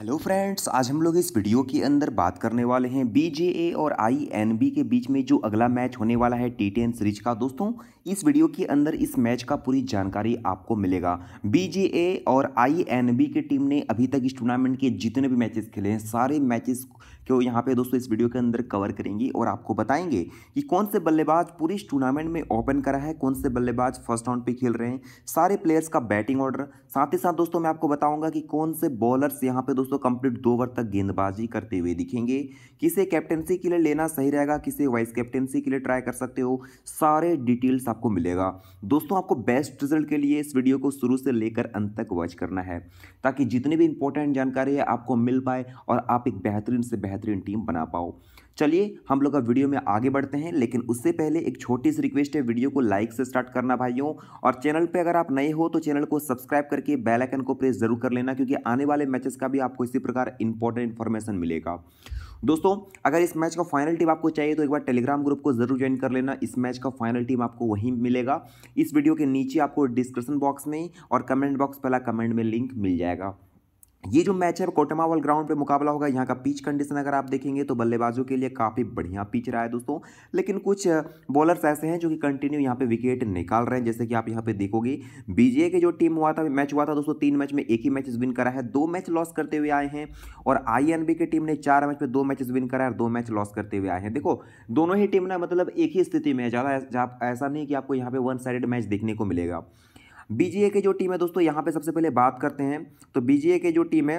hello friends आज हम लोग इस वीडियो के अंदर बात करने वाले हैं बीजेए और आईएनबी के बीच में जो अगला मैच होने वाला है टी टेन सीरीज का दोस्तों इस वीडियो के अंदर इस मैच का पूरी जानकारी आपको मिलेगा बीजेए और आईएनबी की टीम ने अभी तक इस टूर्नामेंट के जितने भी मैचेस खेले हैं सारे मैचेस को यहाँ पे दोस्तों इस वीडियो के अंदर कवर करेंगी और आपको बताएंगे कि कौन से बल्लेबाज पूरे इस टूर्नामेंट में ओपन करा है कौन से बल्लेबाज फर्स्ट राउंड पर खेल रहे हैं सारे प्लेयर्स का बैटिंग ऑर्डर साथ ही साथ दोस्तों मैं आपको बताऊँगा कि कौन से बॉलर्स यहाँ पे दोस्तों कंप्लीट दो ओवर तक गेंदबाजी करते हुए दिखेंगे किसे कैप्टनसी के लिए लेना सही रहेगा किसे वाइस कैप्टनसी के लिए ट्राई कर सकते हो सारे डिटेल्स आपको मिलेगा दोस्तों आपको बेस्ट रिजल्ट के लिए इस वीडियो को शुरू से लेकर अंत तक वॉच करना है ताकि जितनी भी इंपॉर्टेंट जानकारी है आपको मिल पाए और आप एक बेहतरीन से बेहतरीन टीम बना पाओ चलिए हम लोग अब वीडियो में आगे बढ़ते हैं लेकिन उससे पहले एक छोटी सी रिक्वेस्ट है वीडियो को लाइक से स्टार्ट करना भाइयों और चैनल पर अगर आप नए हो तो चैनल को सब्सक्राइब करके आइकन को प्रेस जरूर कर लेना क्योंकि आने वाले मैचेस का भी आपको इसी प्रकार इंपॉर्टेंट इन्फॉर्मेशन मिलेगा दोस्तों अगर इस मैच का फाइनल टीम आपको चाहिए तो एक बार टेलीग्राम ग्रुप को जरूर ज्वाइन कर लेना इस मैच का फाइनल टीम आपको वहीं मिलेगा इस वीडियो के नीचे आपको डिस्क्रिप्शन बॉक्स में और कमेंट बॉक्स पहला कमेंट में लिंक मिल जाएगा ये जो मैच है कोटमावल ग्राउंड पे मुकाबला होगा यहाँ का पिच कंडीशन अगर आप देखेंगे तो बल्लेबाजों के लिए काफ़ी बढ़िया पिच रहा है दोस्तों लेकिन कुछ बॉलर्स ऐसे हैं जो कि कंटिन्यू यहाँ पे विकेट निकाल रहे हैं जैसे कि आप यहाँ पे देखोगे बीजे के जो टीम हुआ था मैच हुआ था दोस्तों तीन मैच में एक ही मैच विन करा है दो मैच लॉस करते हुए आए हैं और आई की टीम ने चार मैच में दो मैचेस विन करा है और दो मैच लॉस करते हुए आए हैं देखो दोनों ही टीम ना मतलब एक ही स्थिति में है ज़्यादा ऐसा नहीं कि आपको यहाँ पर वन साइड मैच देखने को मिलेगा बीजीए की जो टीम है दोस्तों यहाँ पे सबसे पहले बात करते हैं तो बीजीए की जो टीम है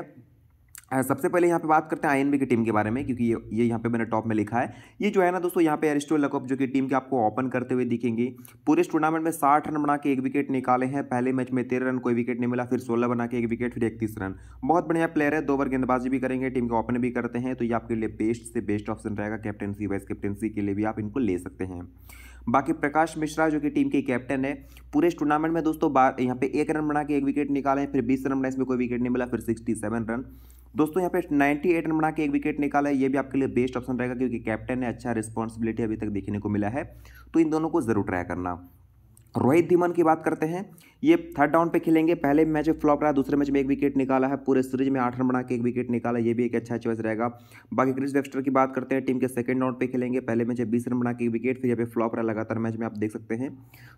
सबसे पहले यहाँ पे बात करते हैं आई की टीम के बारे में क्योंकि ये ये यहाँ पे मैंने टॉप में लिखा है ये जो है ना दोस्तों यहाँ पे एरिस्टो लकअप जो कि टीम के आपको ओपन करते हुए दिखेंगे पूरे इस टूर्नामेंट में साठ रन बना के एक विकेट निकाले हैं पहले मैच में तेरह रन कोई विकेट नहीं मिला फिर सोलह बना के एक विकेट फिर इकतीस रन बहुत बढ़िया प्लेयर है दो ओवर गेंदबाजी भी करेंगे टीम के ओपन भी करते हैं तो ये आपके लिए बेस्ट से बेस्ट ऑप्शन रहेगा कैप्टनसी वाइस कैप्टनसी के लिए भी आप इनको ले सकते हैं बाकी प्रकाश मिश्रा जो कि टीम के कैप्टन है पूरे इस टूर्नामेंट में दोस्तों बार यहाँ पे एक रन बना के एक विकेट निकाले फिर बीस रन बना इसमें कोई विकेट नहीं मिला फिर सिक्सटी सेवन रन दोस्तों यहाँ पे 98 रन बना के एक विकेट निकाला है ये भी आपके लिए बेस्ट ऑप्शन रहेगा क्योंकि कैप्टन ने अच्छा रिस्पॉन्सिबिलिटी अभी तक देखने को मिला है तो इन दोनों को जरूर ट्राई करना रोहित धीमन की बात करते हैं ये थर्ड डाउन पे खेलेंगे पहले मैच में फ्लॉप रहा दूसरे मैच में एक विकेट निकाला है पूरे सीरीज में आठ रन बना के एक विकेट निकाला ये भी एक अच्छा चॉइस रहेगा बाकी क्रिस वेस्टर की बात करते हैं टीम के सेकंड डाउन पे खेलेंगे पहले मैच में बीस रन बना के एक विकेट फिर यहाँ पे फ्लॉप रहा लगातार मैच में आप देख सकते हैं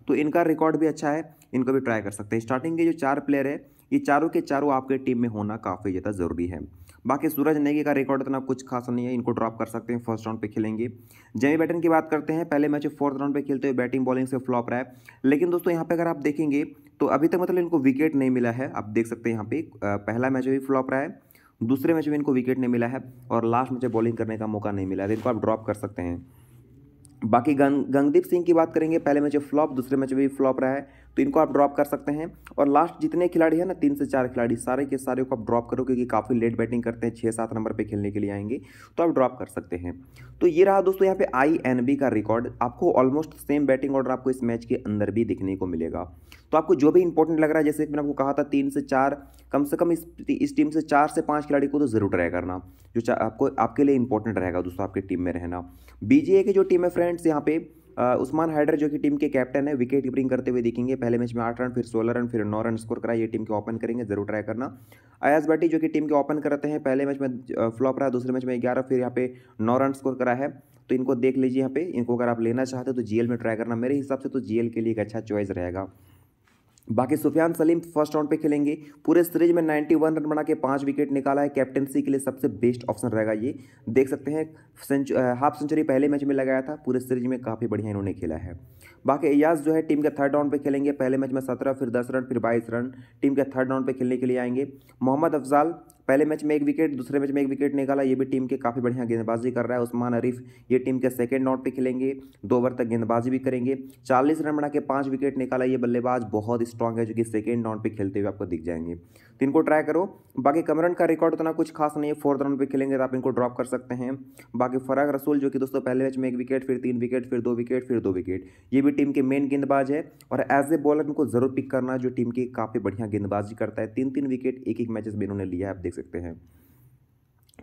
तो इनका रिकॉर्ड भी अच्छा है इनको भी ट्राई कर सकते हैं स्टार्टिंग के जो चार प्लेयर है ये चारों के चारों आपके टीम में होना काफ़ी ज़्यादा ज़रूरी है बाकी सूरज नेगी का रिकॉर्ड इतना कुछ खास नहीं है इनको ड्रॉप कर सकते हैं फर्स्ट राउंड पे खेलेंगे जेमी बैटन की बात करते हैं पहले मैच फोर्थ राउंड पे खेलते हुए बैटिंग बॉलिंग से फ्लॉप रहा है लेकिन दोस्तों यहाँ पे अगर आप देखेंगे तो अभी तक मतलब इनको विकेट नहीं मिला है आप देख सकते हैं यहाँ पे पहला मैच भी फ्लॉप रहा है दूसरे मैच में इनको विकेट नहीं मिला है और लास्ट मैच बॉलिंग करने का मौका नहीं मिला है तो इनको आप ड्रॉप कर सकते हैं बाकी गंग गंगदीप सिंह की बात करेंगे पहले मैच फ्लॉप दूसरे मैच में भी फ्लॉप रहा है तो इनको आप ड्रॉप कर सकते हैं और लास्ट जितने खिलाड़ी हैं ना तीन से चार खिलाड़ी सारे के सारे को आप ड्रॉप करो क्योंकि काफ़ी लेट बैटिंग करते हैं छः सात नंबर पे खेलने के लिए आएंगे तो आप ड्रॉप कर सकते हैं तो ये रहा दोस्तों यहाँ पे आई का रिकॉर्ड आपको ऑलमोस्ट सेम बैटिंग ऑर्डर आपको इस मैच के अंदर भी देखने को मिलेगा तो आपको जो भी इंपॉर्टेंट लग रहा है जैसे मैंने आपको कहा था तीन से चार कम से कम इस इस टीम से चार से पाँच खिलाड़ी को तो ज़रूर ट्राई करना जो आपको आपके लिए इंपॉर्टेंट रहेगा दोस्तों आपकी टीम में रहना बीजीए की जो टीम है फ्रेंड्स यहाँ पे उस्मान हैडर जो कि टीम के कैप्टन है विकेट कीपिंग करते हुए देखेंगे पहले मैच में आठ रन फिर सोलह रन फिर नौ रन स्कोर करा ये टीम के ओपन करेंगे जरूर ट्राई करना अयाज बैटी जो कि टीम के ओपन करते हैं पहले मैच में फ्लॉप रहा दूसरे मैच में ग्यारह फिर यहाँ पे नौ रन स्कोर करा है तो इनको देख लीजिए यहाँ पे इनको अगर आप लेना चाहते हो तो जीएल में ट्राई करना मेरे हिसाब से तो जीएल के लिए एक अच्छा चॉइस रहेगा बाकी सुफियान सलीम फर्स्ट राउंड पे खेलेंगे पूरे सीरीज में 91 रन बना के पाँच विकेट निकाला है कैप्टनसी के लिए सबसे बेस्ट ऑप्शन रहेगा ये देख सकते हैं सेंच, हाफ सेंचुरी पहले मैच में लगाया था पूरे सीरीज में काफ़ी बढ़िया इन्होंने खेला है बाकी एयाज जो है टीम के थर्ड राउंड पे खेलेंगे पहले मैच में सत्रह फिर दस रन फिर बाईस रन टीम के थर्ड राउंड पर खेलने के लिए आएंगे मोहम्मद अफजाल पहले मैच में एक विकेट दूसरे मैच में एक विकेट निकाला ये भी टीम के काफ़ी बढ़िया गेंदबाजी कर रहा है उस्मान अरीफ ये टीम के सेकेंड नॉट पर खेलेंगे दो ओवर तक गेंदबाजी भी करेंगे चालीस रन बना के पाँच विकेट निकाला ये बल्लेबाज बहुत स्ट्रांग है जो कि सेकेंड नॉट पे खेलते हुए आपको दिख जाएंगे तो इनको ट्राई करो बाकी कमरन का रिकॉर्ड उतना कुछ खास नहीं है फोर्थ राउंड पे खेलेंगे तो आप इनको ड्रॉप कर सकते हैं बाकी फराग रसूल जो कि दोस्तों पहले मैच में एक विकेट फिर तीन विकेट फिर दो विकेट फिर दो विकेट ये भी टीम के मेन गेंदबाज है और एज ए बॉलर इनको जरूर पिक करना जो टीम की काफ़ी बढ़िया गेंदबाजी करता है तीन तीन विकेट एक एक मैचेस में इन्होंने लिया है आप देख सकते सकते हैं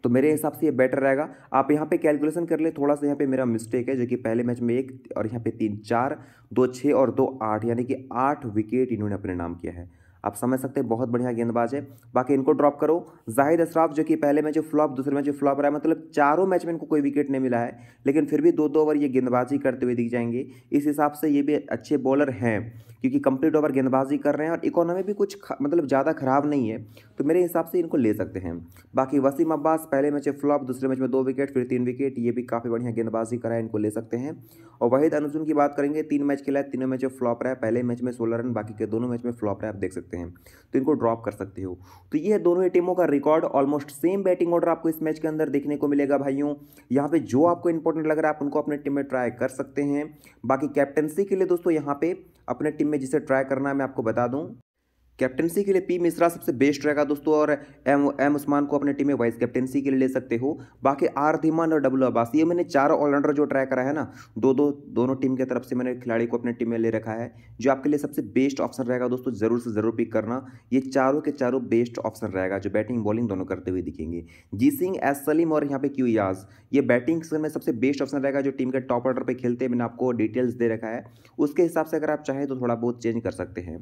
तो मेरे हिसाब से ये बेटर रहेगा आप यहाँ पे कैलकुलेशन कर ले थोड़ा सा यहाँ पे मेरा मिस्टेक है जो कि पहले मैच में एक और यहाँ पे तीन चार दो छः और दो आठ यानी कि आठ विकेट इन्होंने अपने नाम किया है आप समझ सकते हैं बहुत बढ़िया गेंदबाज है बाकी इनको ड्रॉप करो जाहिद अशराफ जो कि पहले मैच फ्लॉप दूसरे मैच फ्लॉप रहा है मतलब चारों मैच में इनको कोई विकेट नहीं मिला है लेकिन फिर भी दो दो ओवर ये गेंदबाजी करते हुए दिख जाएंगे इस हिसाब से ये भी अच्छे बॉलर हैं क्योंकि कंप्लीट ओवर तो गेंदबाजी कर रहे हैं और इकोनॉमी भी कुछ मतलब ज़्यादा ख़राब नहीं है तो मेरे हिसाब से इनको ले सकते हैं बाकी वसीम अब्बास पहले मैच फ्लॉप दूसरे मैच में दो विकेट फिर तीन विकेट ये भी काफ़ी बढ़िया गेंदबाजी कराए है इनको ले सकते हैं और वहीद अनुजुन की बात करेंगे तीन मैच खेला है तीनों मैच में फ्लॉप रहा है पहले मैच में सोलह रन बाकी के दोनों मैच में फ्लॉप रहा है आप देख सकते हैं तो इनको ड्रॉप कर सकते हो तो ये दोनों ही टीमों का record almost same batting order आपको इस मैच के अंदर देखने को मिलेगा भाइयों यहाँ पे जो आपको इंपॉर्टेंट लग रहा है आप उनको अपने टीम में ट्राई कर सकते हैं बाकी कैप्टनसी के लिए दोस्तों यहाँ पे अपने टीम में जिसे ट्राई करना है मैं आपको बता दूँ कैप्टनसी के लिए पी मिश्रा सबसे बेस्ट रहेगा दोस्तों और एम एम उस्मान को अपने टीम में वाइस कैप्टनसी के लिए ले सकते हो बाकी आर धीमान और डब्ल्यू अब्बास ये मैंने चार ऑलराउंडर जो ट्राई करा है ना दो दो दोनों टीम की तरफ से मैंने खिलाड़ी को अपने टीम में ले रखा है जो आपके लिए सबसे बेस्ट ऑप्शन रहेगा दोस्तों जरूर से जरूर पिक करना ये चारों के चारों बेस्ट ऑप्शन रहेगा जो बैटिंग बॉलिंग दोनों करते हुए दिखेंगे जी सिंह एस सलीम और यहाँ पे क्यू याज ये बैटिंग में सबसे बेस्ट ऑप्शन रहेगा जो टीम के टॉप ऑर्डर पर खेलते हैं मैंने आपको डिटेल्स दे रखा है उसके हिसाब से अगर आप चाहें तो थोड़ा बहुत चेंज कर सकते हैं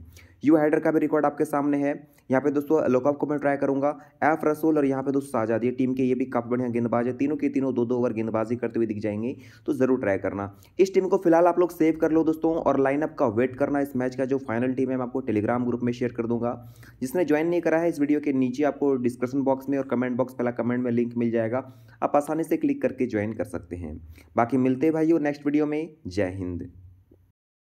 यू हैडर का भी रिकॉर्ड कार्ड आपके सामने है यहाँ पे दोस्तों लोकअप को मैं ट्राई करूंगा एफ रसूल और यहाँ पे दोस्तों साजाद ये टीम के ये भी काफ़ी बढ़िया गेंदबाज है तीनों के तीनों दो दो ओवर गेंदबाजी करते हुए दिख जाएंगे तो ज़रूर ट्राई करना इस टीम को फिलहाल आप लोग सेव कर लो दोस्तों और लाइनअप का वेट करना इस मैच का जो फाइनल टीम है मैं आपको टेलीग्राम ग्रुप में शेयर कर दूंगा जिसने ज्वाइन नहीं करा है इस वीडियो के नीचे आपको डिस्क्रिप्शन बॉक्स में और कमेंट बॉक्स पहला कमेंट में लिंक मिल जाएगा आप आसानी से क्लिक करके ज्वाइन कर सकते हैं बाकी मिलते भाइयों नेक्स्ट वीडियो में जय हिंद